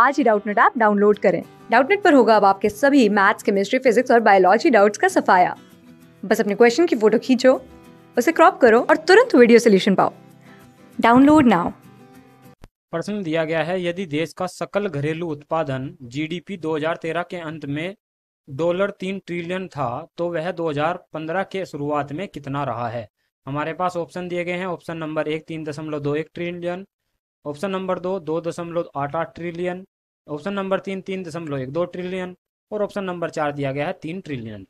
आज ही Doubtnut app download करें डाउटनेट पर होगा अब आपके सभी मैथ्स केमिस्ट्री फिजिक्स और बायोलॉजी डाउट्स का सफाया बस अपने क्वेश्चन की फोटो खींचो उसे क्रॉप करो और तुरंत वीडियो सोल्यूशन पाओ डाउनलोड नाउ प्रश्न दिया गया है यदि देश का सकल घरेलू उत्पादन जीडीपी 2013 के अंत में डॉलर तीन ट्रिलियन था तो वह 2015 के शुरुआत में कितना रहा है हमारे पास ऑप्शन दिए गए हैं ऑप्शन नंबर एक तीन दशमलव दो एक ट्रिलियन ऑप्शन नंबर दो दो दशमलव आठ आठ ट्रिलियन ऑप्शन नंबर तीन तीन दशमलव एक दो ट्रिलियन और ऑप्शन नंबर चार दिया गया है तीन ट्रिलियन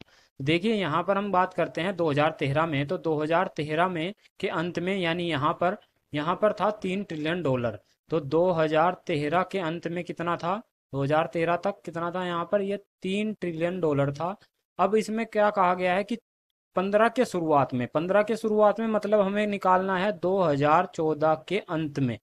देखिए यहाँ पर हम बात करते हैं 2013 में तो 2013 में के अंत में यानी यहाँ पर यहाँ पर था तीन ट्रिलियन डॉलर तो 2013 के अंत में कितना था 2013 तक कितना था यहाँ पर ये यह तीन ट्रिलियन डॉलर था अब इसमें क्या कहा गया है कि पंद्रह के शुरुआत में पंद्रह के शुरुआत में मतलब हमें निकालना है 2014 के अंत में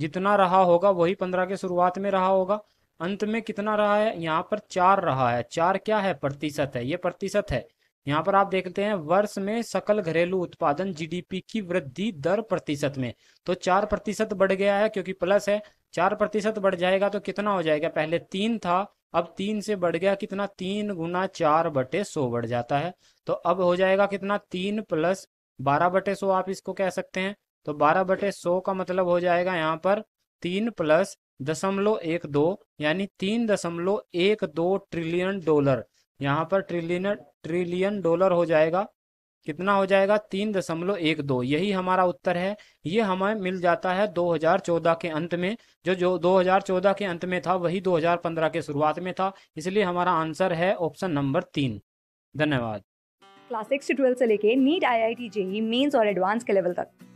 जितना रहा होगा वही पंद्रह के शुरुआत में रहा होगा अंत में कितना रहा है यहाँ पर चार रहा है चार क्या है प्रतिशत है ये प्रतिशत है यहाँ पर आप देखते हैं वर्ष में सकल घरेलू उत्पादन जीडीपी की वृद्धि दर प्रतिशत में तो चार प्रतिशत बढ़ गया है क्योंकि प्लस है चार प्रतिशत बढ़ जाएगा तो कितना हो जाएगा पहले तीन था अब तीन से बढ़ गया कितना तीन गुना चार बटे सो बढ़ जाता है तो अब हो जाएगा कितना तीन प्लस बारह बटे सो आप इसको कह सकते हैं तो बारह बटे सौ का मतलब हो जाएगा यहाँ पर तीन प्लस दशमलव एक दो यानी तीन दशमलव एक दो ट्रिलियन डॉलर यहाँ पर ट्रिलियन ट्रिलियन डॉलर हो जाएगा कितना हो जाएगा तीन दशमलव एक दो यही हमारा उत्तर है ये हमें मिल जाता है 2014 के अंत में जो जो 2014 के अंत में था वही 2015 के शुरुआत में था इसलिए हमारा आंसर है ऑप्शन नंबर तीन धन्यवाद क्लास सिक्स से ट्वेल्थ से लेके NEET I I T JEE Mains और एडवांस के लेवल तक